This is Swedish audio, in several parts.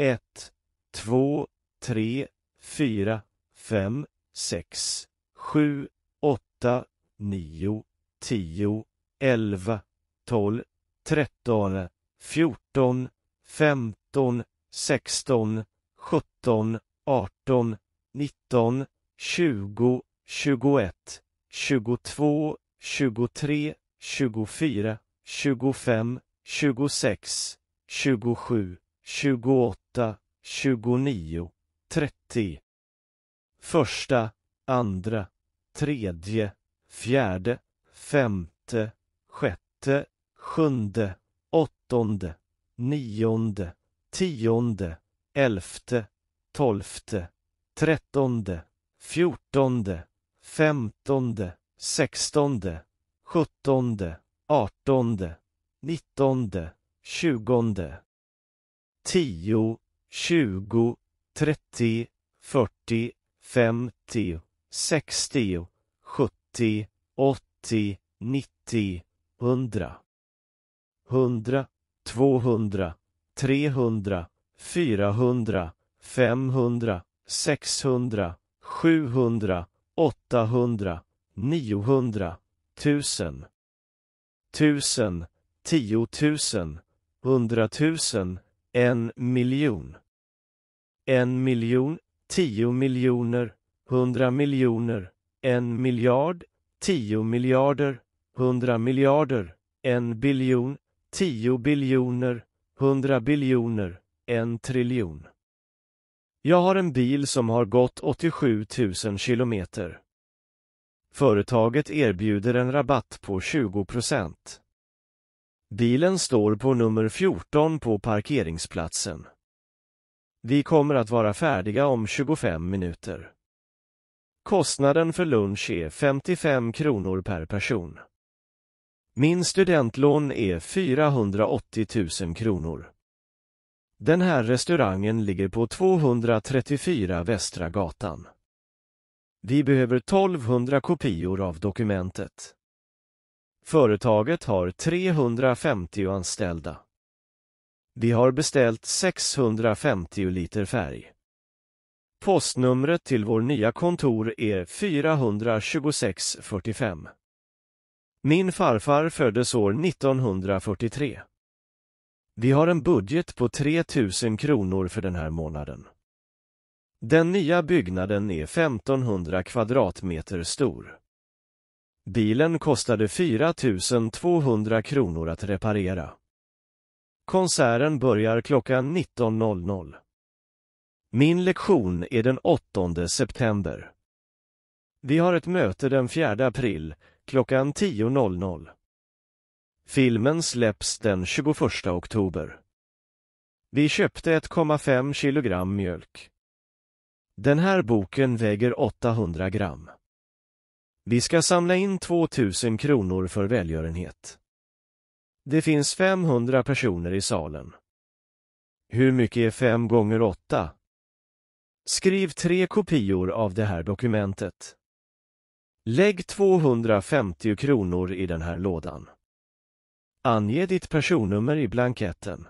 ett, två, tre, fyra, fem, sex, sju, åtta, nio, tio, elva, tolv, tretton, fjorton, femton, sexton, sjutton, arton, nitton, tjugo, tjugoett, tjugotvå, tjugotre, tjugofyra, tjugofem, tjugosex, tjugosju 28, 29, 30. Första, andra, tredje, fjärde, femte, sjätte, sjunde, åttonde, nionde, tionde, elfte, tolfte, trettonde, fjortonde, femtonde, sextonde, sjuttonde, artonde, nittonde, tjugonde. 10, 20, 30, 40, 50, 60, 70, 80, 90, 100. 100, 200, 300, 400, 500, 600, 700, 800, 900, 1000. 1000, 10 000, 100 000, en miljon. En miljon, tio miljoner, hundra miljoner, en miljard, tio miljarder, hundra miljarder, en biljon, tio biljoner, hundra biljoner, en triljon. Jag har en bil som har gått 87 000 kilometer. Företaget erbjuder en rabatt på 20 procent. Bilen står på nummer 14 på parkeringsplatsen. Vi kommer att vara färdiga om 25 minuter. Kostnaden för lunch är 55 kronor per person. Min studentlån är 480 000 kronor. Den här restaurangen ligger på 234 Västra gatan. Vi behöver 1200 kopior av dokumentet. Företaget har 350 anställda. Vi har beställt 650 liter färg. Postnumret till vår nya kontor är 42645. Min farfar föddes år 1943. Vi har en budget på 3 000 kronor för den här månaden. Den nya byggnaden är 1500 kvadratmeter stor. Bilen kostade 4 200 kronor att reparera. Konserten börjar klockan 19.00. Min lektion är den 8 september. Vi har ett möte den 4 april, klockan 10.00. Filmen släpps den 21 oktober. Vi köpte 1,5 kilogram mjölk. Den här boken väger 800 gram. Vi ska samla in 2000 kronor för välgörenhet. Det finns 500 personer i salen. Hur mycket är 5 gånger 8? Skriv tre kopior av det här dokumentet. Lägg 250 kronor i den här lådan. Ange ditt personnummer i blanketten.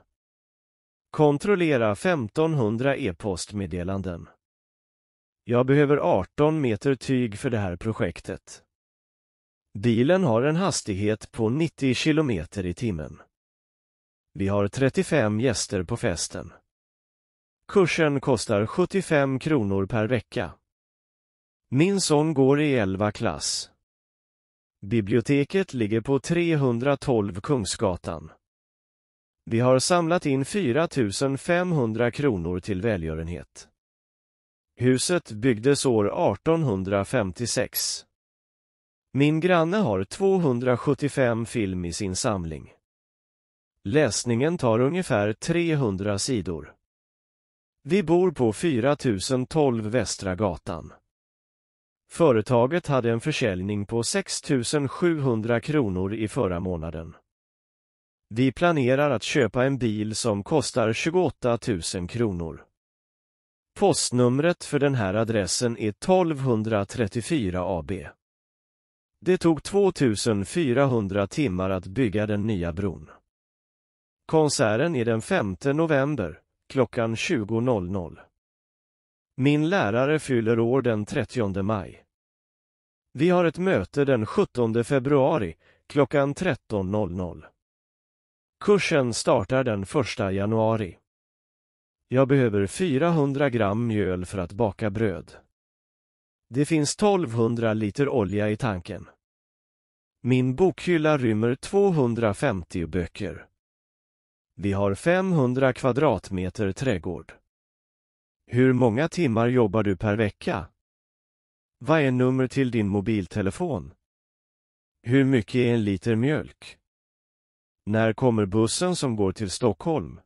Kontrollera 1500 e-postmeddelanden. Jag behöver 18 meter tyg för det här projektet. Bilen har en hastighet på 90 kilometer i timmen. Vi har 35 gäster på festen. Kursen kostar 75 kronor per vecka. Min son går i 11 klass. Biblioteket ligger på 312 Kungsgatan. Vi har samlat in 4500 kronor till välgörenhet. Huset byggdes år 1856. Min granne har 275 film i sin samling. Läsningen tar ungefär 300 sidor. Vi bor på 4012 Västra gatan. Företaget hade en försäljning på 6700 kronor i förra månaden. Vi planerar att köpa en bil som kostar 28 000 kronor. Postnumret för den här adressen är 1234 AB. Det tog 2400 timmar att bygga den nya bron. Konserten är den 5 november, klockan 20.00. Min lärare fyller år den 30 maj. Vi har ett möte den 17 februari, klockan 13.00. Kursen startar den 1 januari. Jag behöver 400 gram mjöl för att baka bröd. Det finns 1200 liter olja i tanken. Min bokhylla rymmer 250 böcker. Vi har 500 kvadratmeter trädgård. Hur många timmar jobbar du per vecka? Vad är nummer till din mobiltelefon? Hur mycket är en liter mjölk? När kommer bussen som går till Stockholm?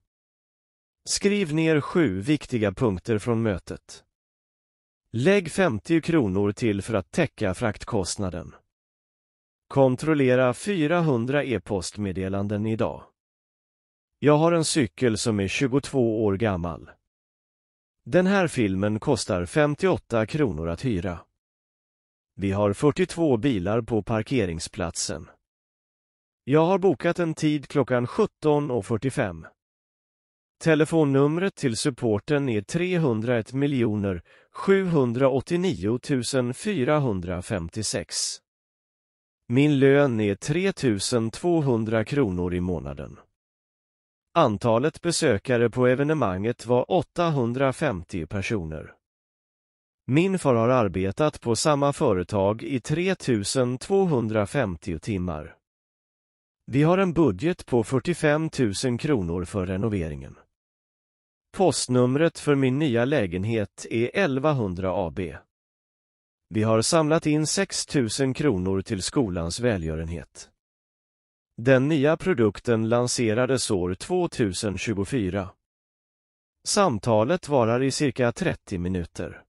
Skriv ner sju viktiga punkter från mötet. Lägg 50 kronor till för att täcka fraktkostnaden. Kontrollera 400 e-postmeddelanden idag. Jag har en cykel som är 22 år gammal. Den här filmen kostar 58 kronor att hyra. Vi har 42 bilar på parkeringsplatsen. Jag har bokat en tid klockan 17.45. Telefonnumret till supporten är 301 789 456. Min lön är 3200 kronor i månaden. Antalet besökare på evenemanget var 850 personer. Min far har arbetat på samma företag i 3250 timmar. Vi har en budget på 45 000 kronor för renoveringen. Postnumret för min nya lägenhet är 1100 AB. Vi har samlat in 6000 kronor till skolans välgörenhet. Den nya produkten lanserades år 2024. Samtalet varar i cirka 30 minuter.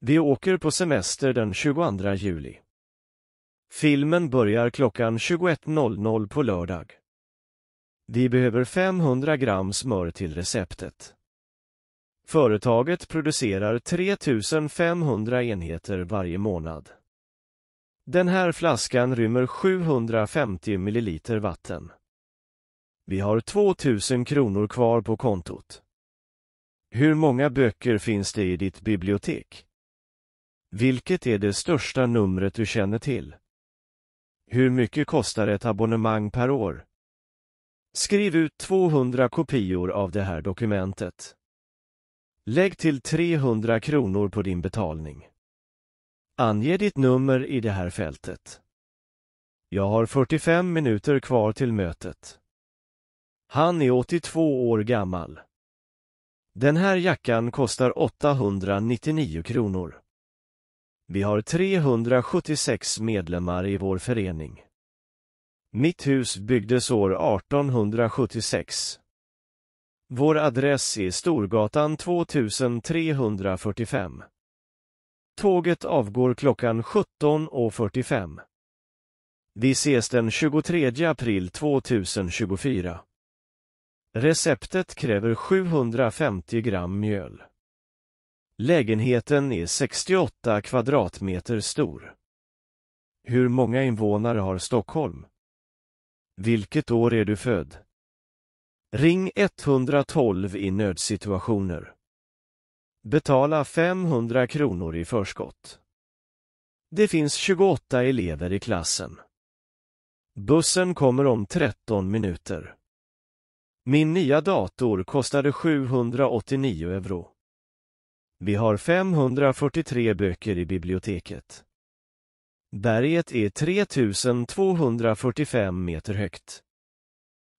Vi åker på semester den 22 juli. Filmen börjar klockan 21.00 på lördag. Vi behöver 500 gram smör till receptet. Företaget producerar 3500 enheter varje månad. Den här flaskan rymmer 750 milliliter vatten. Vi har 2000 kronor kvar på kontot. Hur många böcker finns det i ditt bibliotek? Vilket är det största numret du känner till? Hur mycket kostar ett abonnemang per år? Skriv ut 200 kopior av det här dokumentet. Lägg till 300 kronor på din betalning. Ange ditt nummer i det här fältet. Jag har 45 minuter kvar till mötet. Han är 82 år gammal. Den här jackan kostar 899 kronor. Vi har 376 medlemmar i vår förening. Mitt hus byggdes år 1876. Vår adress är Storgatan 2345. Tåget avgår klockan 17.45. Vi ses den 23 april 2024. Receptet kräver 750 gram mjöl. Lägenheten är 68 kvadratmeter stor. Hur många invånare har Stockholm? Vilket år är du född? Ring 112 i nödsituationer. Betala 500 kronor i förskott. Det finns 28 elever i klassen. Bussen kommer om 13 minuter. Min nya dator kostade 789 euro. Vi har 543 böcker i biblioteket. Berget är 3245 meter högt.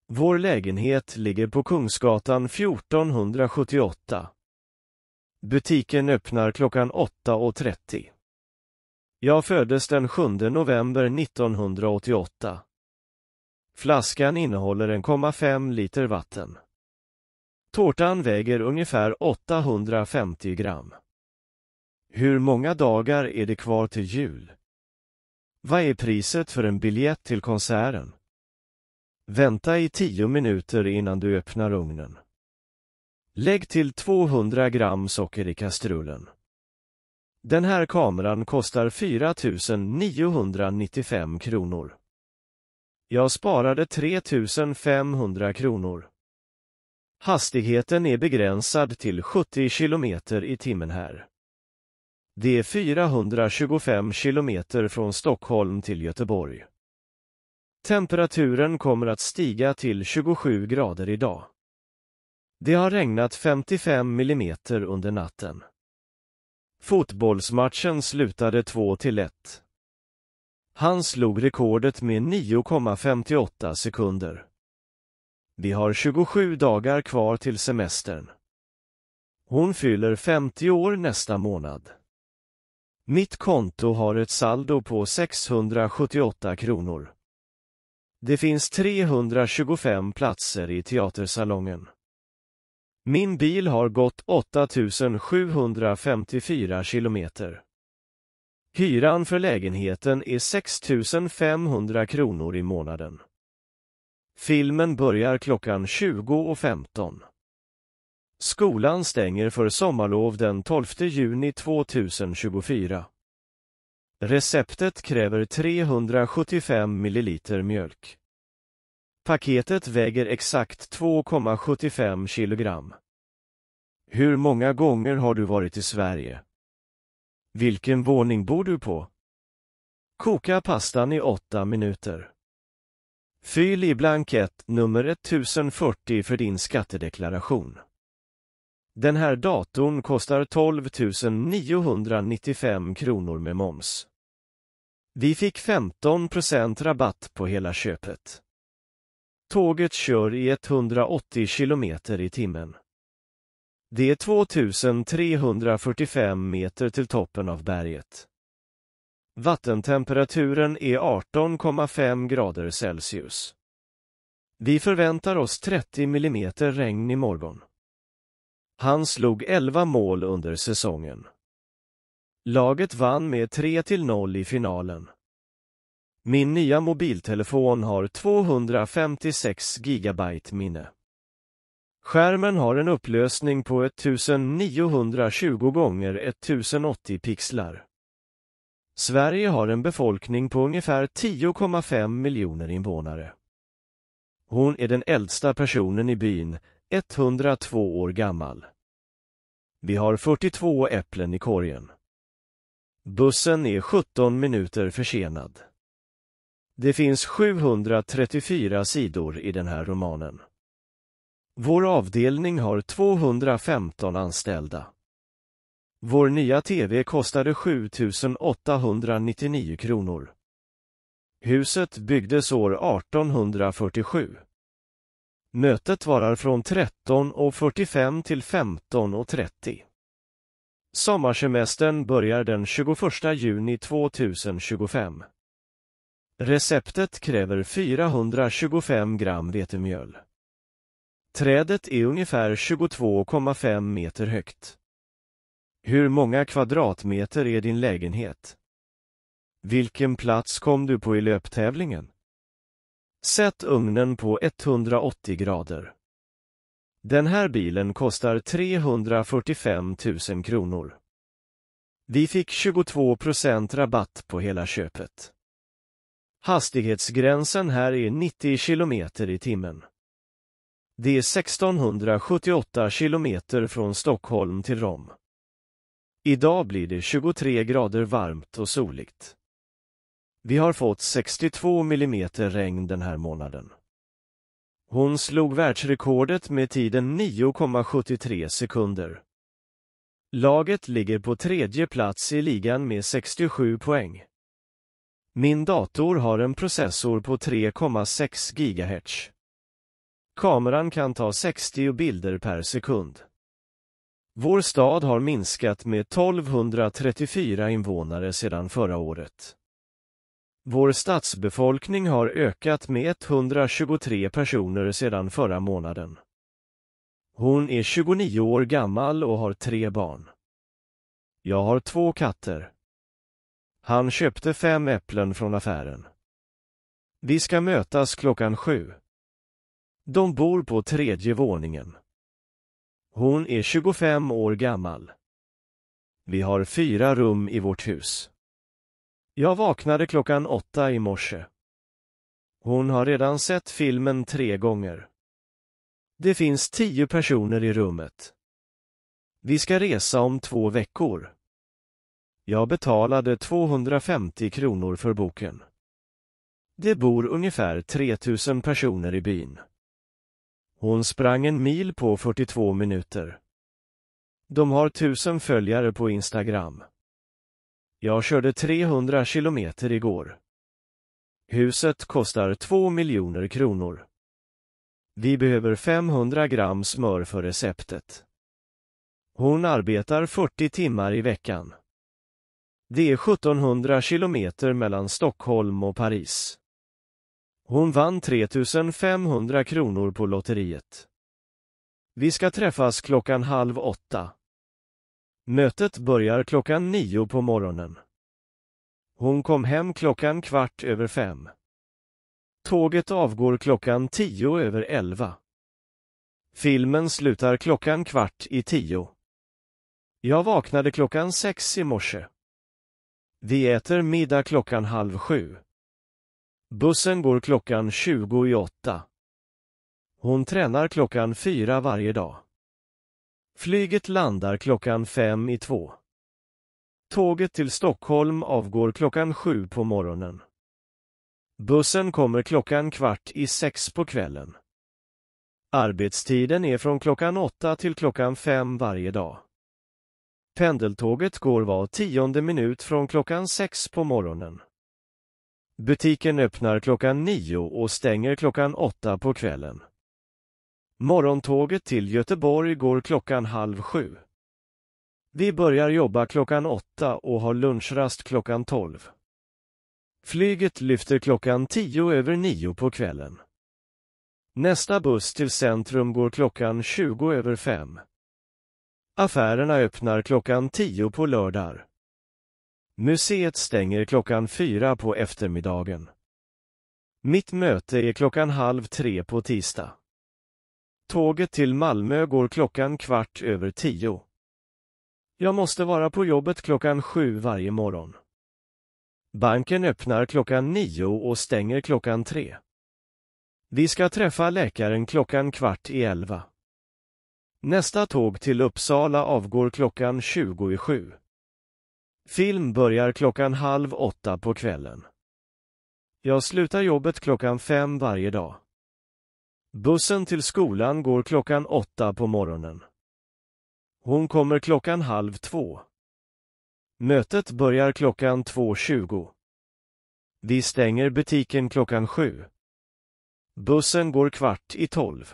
Vår lägenhet ligger på Kungsgatan 1478. Butiken öppnar klockan 8.30. Jag föddes den 7 november 1988. Flaskan innehåller 1,5 liter vatten. Tårtan väger ungefär 850 gram. Hur många dagar är det kvar till jul? Vad är priset för en biljett till konserten? Vänta i tio minuter innan du öppnar ugnen. Lägg till 200 gram socker i kastrullen. Den här kameran kostar 4 995 kronor. Jag sparade 3 500 kronor. Hastigheten är begränsad till 70 kilometer i timmen här. Det är 425 kilometer från Stockholm till Göteborg. Temperaturen kommer att stiga till 27 grader idag. Det har regnat 55 millimeter under natten. Fotbollsmatchen slutade 2-1. Han slog rekordet med 9,58 sekunder. Vi har 27 dagar kvar till semestern. Hon fyller 50 år nästa månad. Mitt konto har ett saldo på 678 kronor. Det finns 325 platser i teatersalongen. Min bil har gått 8754 kilometer. Hyran för lägenheten är 6500 kronor i månaden. Filmen börjar klockan 20.15. Skolan stänger för sommarlov den 12 juni 2024. Receptet kräver 375 ml mjölk. Paketet väger exakt 2,75 kilogram. Hur många gånger har du varit i Sverige? Vilken våning bor du på? Koka pastan i 8 minuter. Fyll i blankett nummer 1040 för din skattedeklaration. Den här datorn kostar 12 995 kronor med moms. Vi fick 15 rabatt på hela köpet. Tåget kör i 180 kilometer i timmen. Det är 2345 meter till toppen av berget. Vattentemperaturen är 18,5 grader Celsius. Vi förväntar oss 30 millimeter regn i morgon. Han slog 11 mål under säsongen. Laget vann med 3-0 i finalen. Min nya mobiltelefon har 256 gigabyte minne. Skärmen har en upplösning på 1920 gånger 1080 pixlar. Sverige har en befolkning på ungefär 10,5 miljoner invånare. Hon är den äldsta personen i byn, 102 år gammal. Vi har 42 äpplen i korgen. Bussen är 17 minuter försenad. Det finns 734 sidor i den här romanen. Vår avdelning har 215 anställda. Vår nya tv kostade 7 899 kronor. Huset byggdes år 1847. Mötet varar från 13.45 till 15.30. Sommarsemestern börjar den 21 juni 2025. Receptet kräver 425 gram vetemjöl. Trädet är ungefär 22,5 meter högt. Hur många kvadratmeter är din lägenhet? Vilken plats kom du på i löptävlingen? Sätt ugnen på 180 grader. Den här bilen kostar 345 000 kronor. Vi fick 22 procent rabatt på hela köpet. Hastighetsgränsen här är 90 kilometer i timmen. Det är 1678 kilometer från Stockholm till Rom. Idag blir det 23 grader varmt och soligt. Vi har fått 62 mm regn den här månaden. Hon slog världsrekordet med tiden 9,73 sekunder. Laget ligger på tredje plats i ligan med 67 poäng. Min dator har en processor på 3,6 GHz. Kameran kan ta 60 bilder per sekund. Vår stad har minskat med 1234 invånare sedan förra året. Vår stadsbefolkning har ökat med 123 personer sedan förra månaden. Hon är 29 år gammal och har tre barn. Jag har två katter. Han köpte fem äpplen från affären. Vi ska mötas klockan sju. De bor på tredje våningen. Hon är 25 år gammal. Vi har fyra rum i vårt hus. Jag vaknade klockan åtta i morse. Hon har redan sett filmen tre gånger. Det finns tio personer i rummet. Vi ska resa om två veckor. Jag betalade 250 kronor för boken. Det bor ungefär 3000 personer i byn. Hon sprang en mil på 42 minuter. De har 1000 följare på Instagram. Jag körde 300 kilometer igår. Huset kostar 2 miljoner kronor. Vi behöver 500 gram smör för receptet. Hon arbetar 40 timmar i veckan. Det är 1700 kilometer mellan Stockholm och Paris. Hon vann 3500 kronor på lotteriet. Vi ska träffas klockan halv åtta. Mötet börjar klockan nio på morgonen. Hon kom hem klockan kvart över fem. Tåget avgår klockan tio över elva. Filmen slutar klockan kvart i tio. Jag vaknade klockan sex i morse. Vi äter middag klockan halv sju. Bussen går klockan tjugo i åtta. Hon tränar klockan fyra varje dag. Flyget landar klockan fem i två. Tåget till Stockholm avgår klockan sju på morgonen. Bussen kommer klockan kvart i sex på kvällen. Arbetstiden är från klockan åtta till klockan fem varje dag. Pendeltåget går var tionde minut från klockan sex på morgonen. Butiken öppnar klockan nio och stänger klockan åtta på kvällen. Morgontåget till Göteborg går klockan halv sju. Vi börjar jobba klockan åtta och har lunchrast klockan tolv. Flyget lyfter klockan tio över nio på kvällen. Nästa buss till centrum går klockan tjugo över fem. Affärerna öppnar klockan tio på lördagar. Museet stänger klockan fyra på eftermiddagen. Mitt möte är klockan halv tre på tisdag. Tåget till Malmö går klockan kvart över tio. Jag måste vara på jobbet klockan sju varje morgon. Banken öppnar klockan nio och stänger klockan tre. Vi ska träffa läkaren klockan kvart i elva. Nästa tåg till Uppsala avgår klockan tjugo i sju. Film börjar klockan halv åtta på kvällen. Jag slutar jobbet klockan fem varje dag. Bussen till skolan går klockan åtta på morgonen. Hon kommer klockan halv två. Mötet börjar klockan 2.20. Vi stänger butiken klockan sju. Bussen går kvart i tolv.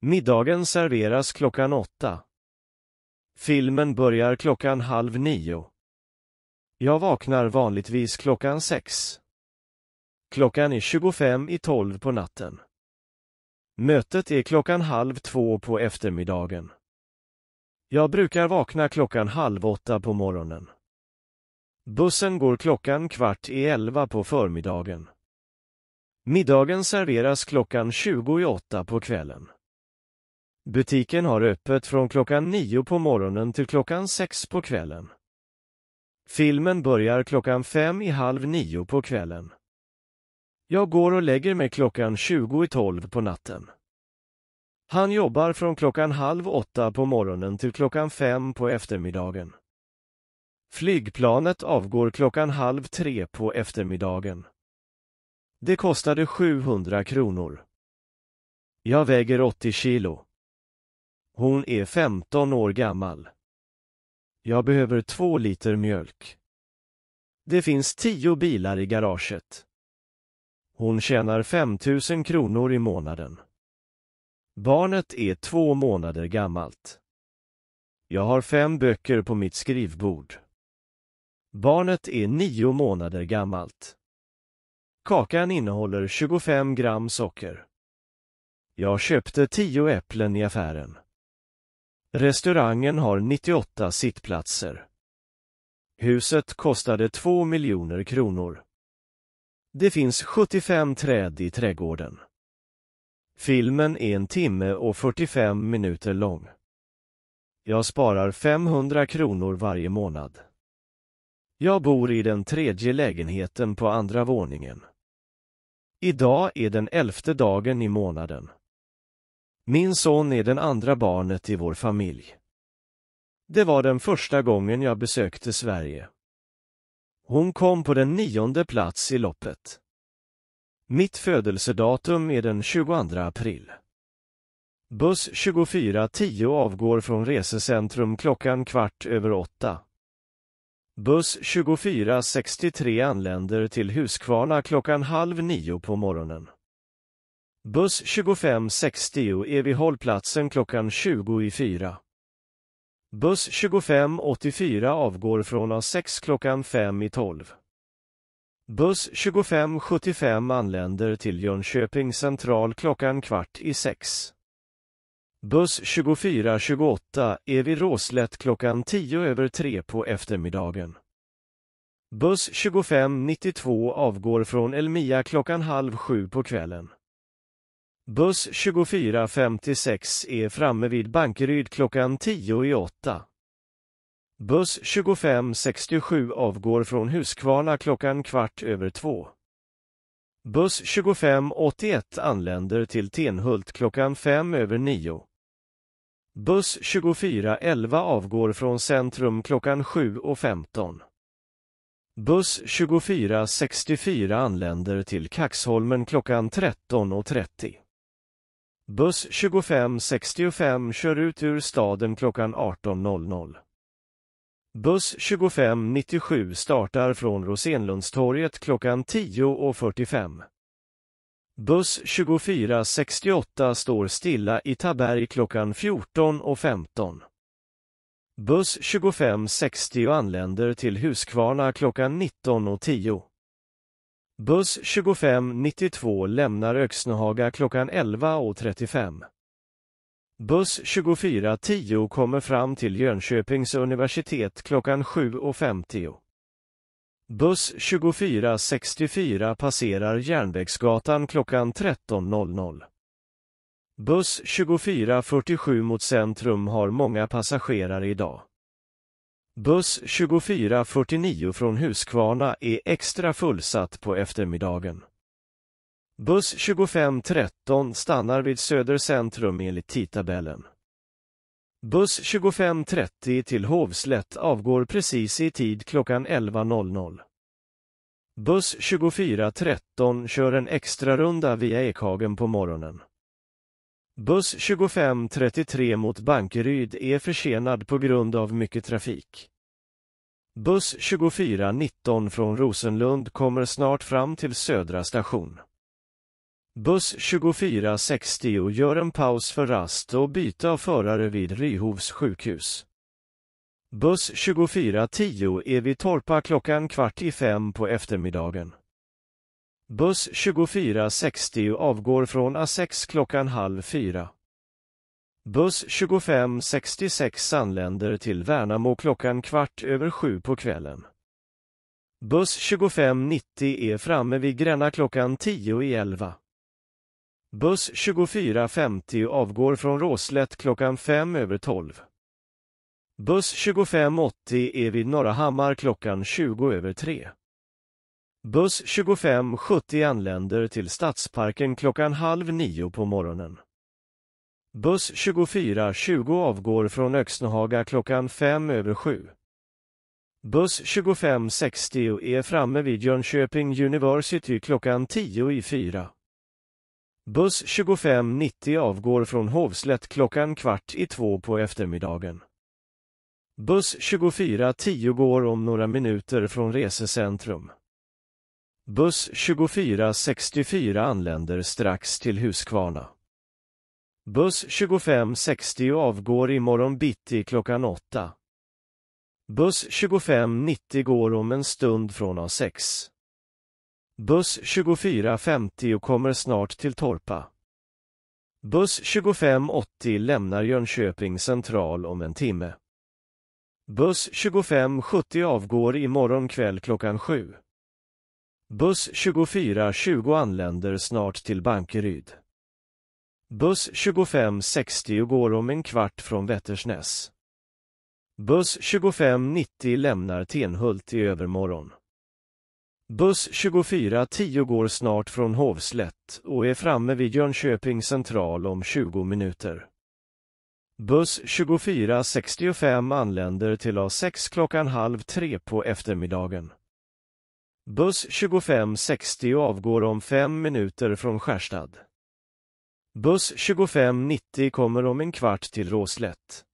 Middagen serveras klockan åtta. Filmen börjar klockan halv nio. Jag vaknar vanligtvis klockan sex. Klockan är 25 i tolv på natten. Mötet är klockan halv två på eftermiddagen. Jag brukar vakna klockan halv åtta på morgonen. Bussen går klockan kvart i elva på förmiddagen. Middagen serveras klockan 28 på kvällen. Butiken har öppet från klockan 9 på morgonen till klockan 6 på kvällen. Filmen börjar klockan fem i halv nio på kvällen. Jag går och lägger mig klockan 20 i tolv på natten. Han jobbar från klockan halv åtta på morgonen till klockan fem på eftermiddagen. Flygplanet avgår klockan halv tre på eftermiddagen. Det kostade 700 kronor. Jag väger 80 kilo. Hon är 15 år gammal. Jag behöver två liter mjölk. Det finns tio bilar i garaget. Hon tjänar 5000 kronor i månaden. Barnet är två månader gammalt. Jag har fem böcker på mitt skrivbord. Barnet är nio månader gammalt. Kakan innehåller 25 gram socker. Jag köpte tio äpplen i affären. Restaurangen har 98 sittplatser. Huset kostade 2 miljoner kronor. Det finns 75 träd i trädgården. Filmen är en timme och 45 minuter lång. Jag sparar 500 kronor varje månad. Jag bor i den tredje lägenheten på andra våningen. Idag är den elfte dagen i månaden. Min son är den andra barnet i vår familj. Det var den första gången jag besökte Sverige. Hon kom på den nionde plats i loppet. Mitt födelsedatum är den 22 april. Buss 2410 avgår från resecentrum klockan kvart över åtta. Buss 2463 anländer till Huskvarna klockan halv nio på morgonen. Buss 2560 är vid hållplatsen klockan 20 i fyra. Buss 2584 avgår från A6 klockan 5 i 12. Buss 2575 anländer till Jönköping central klockan kvart i 6. Buss 2428 är vid Råslätt klockan 10 över 3 på eftermiddagen. Buss 2592 avgår från Elmia klockan halv 7 på kvällen. Buss 2456 är framme vid Bankeryd klockan 10 i 8. Buss 2567 avgår från Huskvarna klockan kvart över två. Buss 2581 anländer till Tenhult klockan fem över nio. Buss 2411 avgår från centrum klockan och 7.15. Buss 2464 anländer till Kaxholmen klockan 13.30. Buss 2565 kör ut ur staden klockan 18.00. Buss 2597 startar från Rosenlundstorget klockan 10.45. Buss 2468 står stilla i Taberg klockan 14.15. Buss 2560 anländer till Huskvarna klockan 19.10. Buss 2592 lämnar Öxnehaga klockan 11.35. Buss 2410 kommer fram till Jönköpings universitet klockan 7.50. Buss 2464 passerar Järnvägsgatan klockan 13.00. Buss 2447 mot centrum har många passagerare idag. Buss 2449 från Huskvarna är extra fullsatt på eftermiddagen. Buss 2513 stannar vid Söder centrum enligt tidtabellen. Buss 2530 till Hovslätt avgår precis i tid klockan 11.00. Buss 2413 kör en extra runda via Ekhagen på morgonen. Buss 2533 mot Bankeryd är försenad på grund av mycket trafik. Buss 2419 från Rosenlund kommer snart fram till Södra station. Buss 2460 gör en paus för rast och byte av förare vid Ryhovs sjukhus. Buss 2410 är vid Torpa klockan kvart i fem på eftermiddagen. Buss 2460 avgår från A6 klockan halv fyra. Buss 2566 anländer till Värnamo klockan kvart över sju på kvällen. Buss 2590 är framme vid Gränna klockan tio i elva. Buss 2450 avgår från Råslätt klockan fem över tolv. Buss 2580 är vid Norra Hammar klockan tjugo över tre. Buss 2570 anländer till Stadsparken klockan halv nio på morgonen. Buss 2420 avgår från Öxnehaga klockan fem över sju. Buss 2560 är framme vid Jönköping University klockan tio i fyra. Buss 2590 avgår från Hovslätt klockan kvart i två på eftermiddagen. Buss 2410 går om några minuter från resecentrum. Buss 2464 anländer strax till Huskvarna. Buss 2560 avgår imorgon bitti klockan 8. Buss 2590 går om en stund från A6. Buss 2450 kommer snart till Torpa. Buss 2580 lämnar Jönköping central om en timme. Buss 2570 avgår imorgon kväll klockan 7. Buss 2420 anländer snart till Bankeryd. Buss 2560 går om en kvart från Vättersnäs. Buss 2590 lämnar Tenhult i övermorgon. Buss 2410 går snart från Hovslätt och är framme vid Jönköping central om 20 minuter. Buss 2465 anländer till A6 klockan halv tre på eftermiddagen. Buss 2560 avgår om fem minuter från Skärstad. Buss 2590 kommer om en kvart till Råslätt.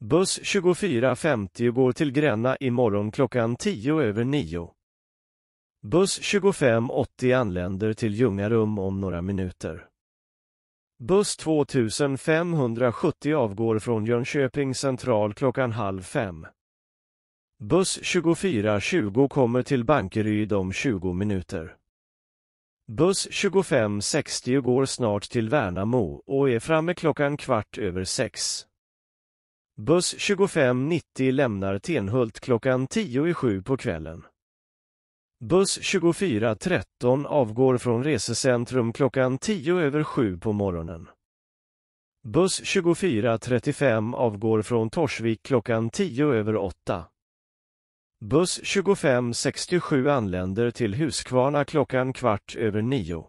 Buss 2450 går till Gränna imorgon klockan 10 över 9. Buss 2580 anländer till Ljungarum om några minuter. Buss 2570 avgår från Jönköping central klockan halv fem. Buss 2420 kommer till Bankeryd om 20 minuter. Buss 2560 går snart till Värnamo och är framme klockan kvart över sex. Buss 2590 lämnar Tenhult klockan tio i sju på kvällen. Buss 2413 avgår från resecentrum klockan tio över sju på morgonen. Buss 2435 avgår från Torsvik klockan tio över åtta. Buss 2567 anländer till Huskvarna klockan kvart över nio.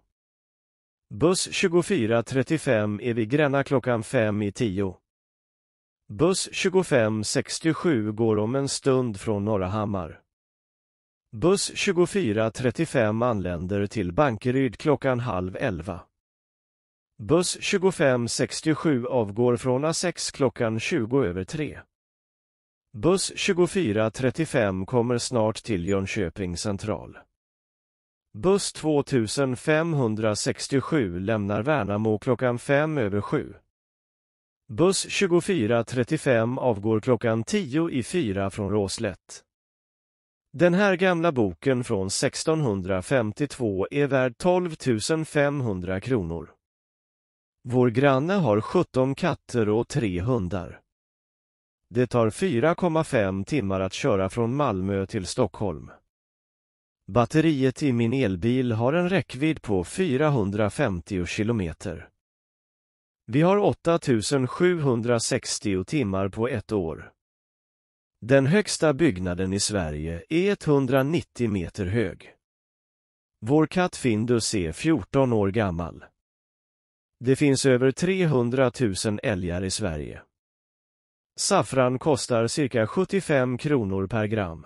Buss 2435 är vid Gränna klockan fem i tio. Buss 2567 går om en stund från Norrahammar. Buss 2435 anländer till Bankeryd klockan halv elva. Buss 2567 avgår från A6 klockan 20 över tre. Buss 2435 kommer snart till Jönköping central. Buss 2567 lämnar Värnamo klockan fem över sju. Buss 2435 avgår klockan 10 i fyra från Råslätt. Den här gamla boken från 1652 är värd 12 500 kronor. Vår granne har 17 katter och tre hundar. Det tar 4,5 timmar att köra från Malmö till Stockholm. Batteriet i min elbil har en räckvidd på 450 kilometer. Vi har 8760 timmar på ett år. Den högsta byggnaden i Sverige är 190 meter hög. Vår katt Findus är 14 år gammal. Det finns över 300 000 älgar i Sverige. Saffran kostar cirka 75 kronor per gram.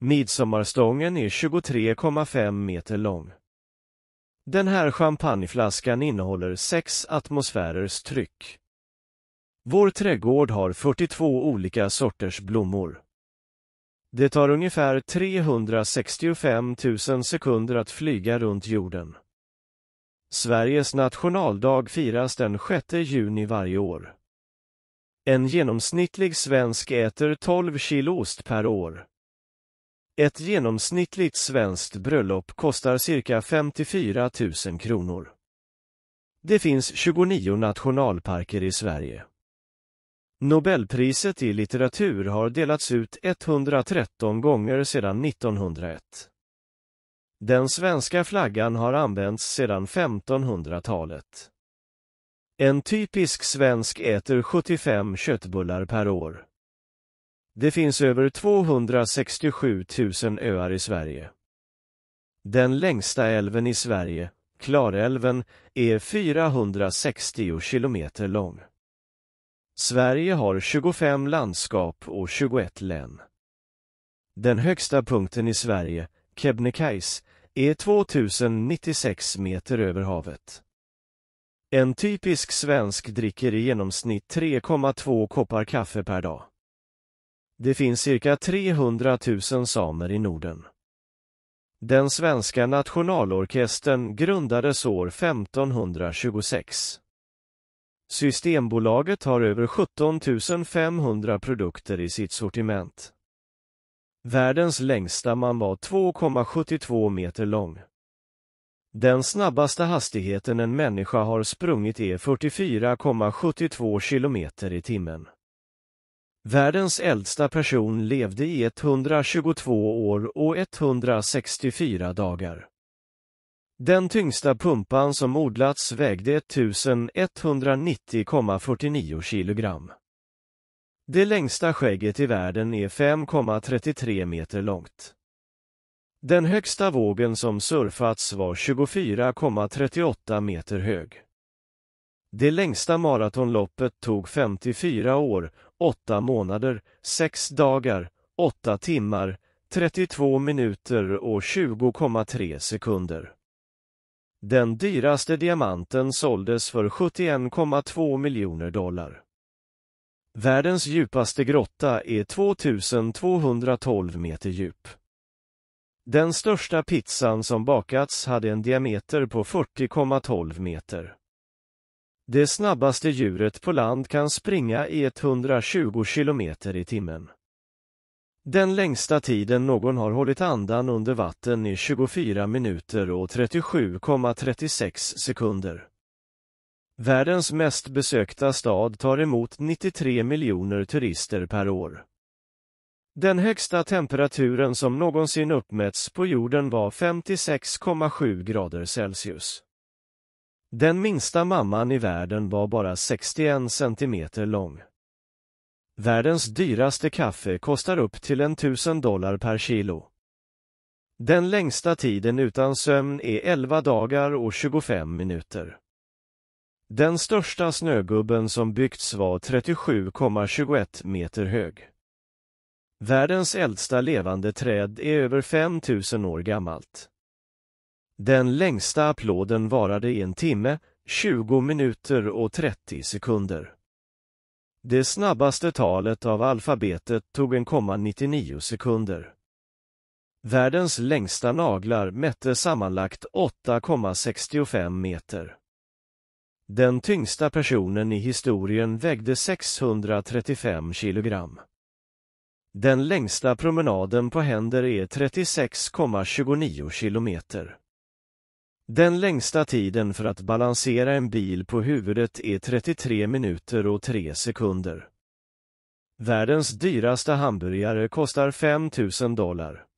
Midsommarstången är 23,5 meter lång. Den här champagneflaskan innehåller 6 atmosfärers tryck. Vår trädgård har 42 olika sorters blommor. Det tar ungefär 365 000 sekunder att flyga runt jorden. Sveriges nationaldag firas den 6 juni varje år. En genomsnittlig svensk äter 12 kilo ost per år. Ett genomsnittligt svenskt bröllop kostar cirka 54 000 kronor. Det finns 29 nationalparker i Sverige. Nobelpriset i litteratur har delats ut 113 gånger sedan 1901. Den svenska flaggan har använts sedan 1500-talet. En typisk svensk äter 75 köttbullar per år. Det finns över 267 000 öar i Sverige. Den längsta älven i Sverige, Klarälven, är 460 kilometer lång. Sverige har 25 landskap och 21 län. Den högsta punkten i Sverige, Kebnekaise, är 2096 meter över havet. En typisk svensk dricker i genomsnitt 3,2 koppar kaffe per dag. Det finns cirka 300 000 samer i Norden. Den svenska nationalorkestern grundades år 1526. Systembolaget har över 17 500 produkter i sitt sortiment. Världens längsta man var 2,72 meter lång. Den snabbaste hastigheten en människa har sprungit är 44,72 kilometer i timmen. Världens äldsta person levde i 122 år och 164 dagar. Den tyngsta pumpan som odlats vägde 1190,49 kilogram. Det längsta skägget i världen är 5,33 meter långt. Den högsta vågen som surfats var 24,38 meter hög. Det längsta maratonloppet tog 54 år, 8 månader, 6 dagar, 8 timmar, 32 minuter och 20,3 sekunder. Den dyraste diamanten såldes för 71,2 miljoner dollar. Världens djupaste grotta är 2212 meter djup. Den största pizzan som bakats hade en diameter på 40,12 meter. Det snabbaste djuret på land kan springa i 120 kilometer i timmen. Den längsta tiden någon har hållit andan under vatten är 24 minuter och 37,36 sekunder. Världens mest besökta stad tar emot 93 miljoner turister per år. Den högsta temperaturen som någonsin uppmätts på jorden var 56,7 grader Celsius. Den minsta mamman i världen var bara 61 centimeter lång. Världens dyraste kaffe kostar upp till 1000 dollar per kilo. Den längsta tiden utan sömn är 11 dagar och 25 minuter. Den största snögubben som byggts var 37,21 meter hög. Världens äldsta levande träd är över 5000 år gammalt. Den längsta applåden varade i en timme, 20 minuter och 30 sekunder. Det snabbaste talet av alfabetet tog 1,99 sekunder. Världens längsta naglar mätte sammanlagt 8,65 meter. Den tyngsta personen i historien vägde 635 kilogram. Den längsta promenaden på händer är 36,29 kilometer. Den längsta tiden för att balansera en bil på huvudet är 33 minuter och 3 sekunder. Världens dyraste hamburgare kostar 5 000 dollar.